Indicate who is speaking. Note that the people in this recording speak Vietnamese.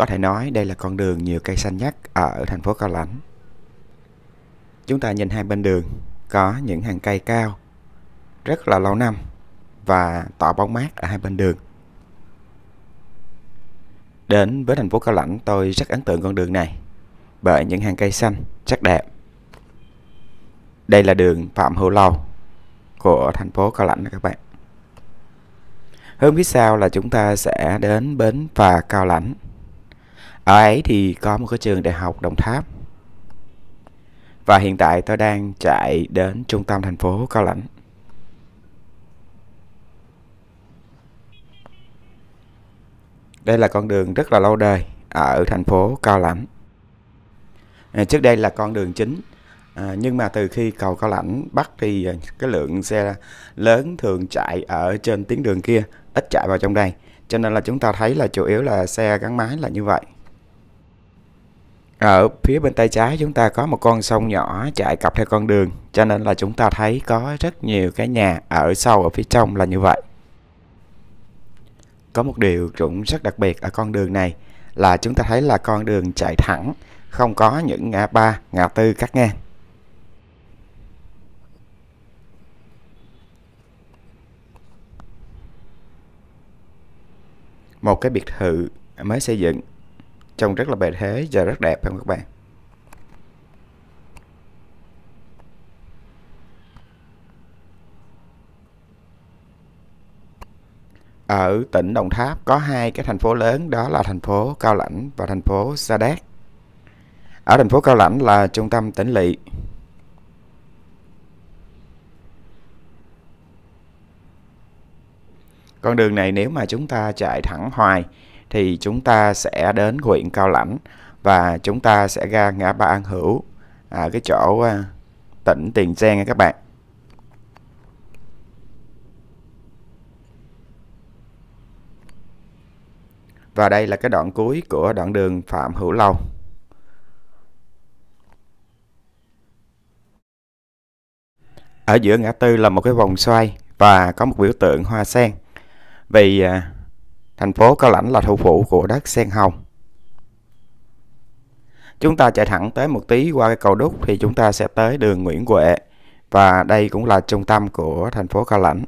Speaker 1: Có thể nói đây là con đường nhiều cây xanh nhất ở thành phố Cao Lãnh. Chúng ta nhìn hai bên đường, có những hàng cây cao, rất là lâu năm và tỏ bóng mát ở hai bên đường. Đến với thành phố Cao Lãnh tôi rất ấn tượng con đường này bởi những hàng cây xanh rất đẹp. Đây là đường Phạm Hữu Lâu của thành phố Cao Lãnh các bạn. Hôm phía sau là chúng ta sẽ đến bến phà Cao Lãnh ở ấy thì có một cái trường đại học Đồng Tháp và hiện tại tôi đang chạy đến trung tâm thành phố Cao Lãnh Đây là con đường rất là lâu đời ở thành phố Cao Lãnh à, Trước đây là con đường chính à, nhưng mà từ khi cầu Cao Lãnh bắt thì à, cái lượng xe lớn thường chạy ở trên tuyến đường kia ít chạy vào trong đây cho nên là chúng ta thấy là chủ yếu là xe gắn máy là như vậy ở phía bên tay trái chúng ta có một con sông nhỏ chạy cặp theo con đường cho nên là chúng ta thấy có rất nhiều cái nhà ở sâu ở phía trong là như vậy có một điều cũng rất đặc biệt ở con đường này là chúng ta thấy là con đường chạy thẳng không có những ngã ba ngã tư cắt ngang một cái biệt thự mới xây dựng trông rất là bề thế và rất đẹp không các bạn ở tỉnh Đồng Tháp có hai cái thành phố lớn đó là thành phố Cao Lãnh và thành phố Sa Đéc. Ở thành phố Cao Lãnh là trung tâm tỉnh lỵ. Con đường này nếu mà chúng ta chạy thẳng hoài thì chúng ta sẽ đến huyện Cao Lãnh và chúng ta sẽ ra ngã ba An Hữu à, cái chỗ à, tỉnh Tiền Giang nha các bạn và đây là cái đoạn cuối của đoạn đường Phạm Hữu Lâu ở giữa ngã tư là một cái vòng xoay và có một biểu tượng hoa sen vì à, Thành phố Cao Lãnh là thủ phủ của đất Sen Hồng. Chúng ta chạy thẳng tới một tí qua cái cầu đúc thì chúng ta sẽ tới đường Nguyễn Huệ và đây cũng là trung tâm của thành phố Cao Lãnh.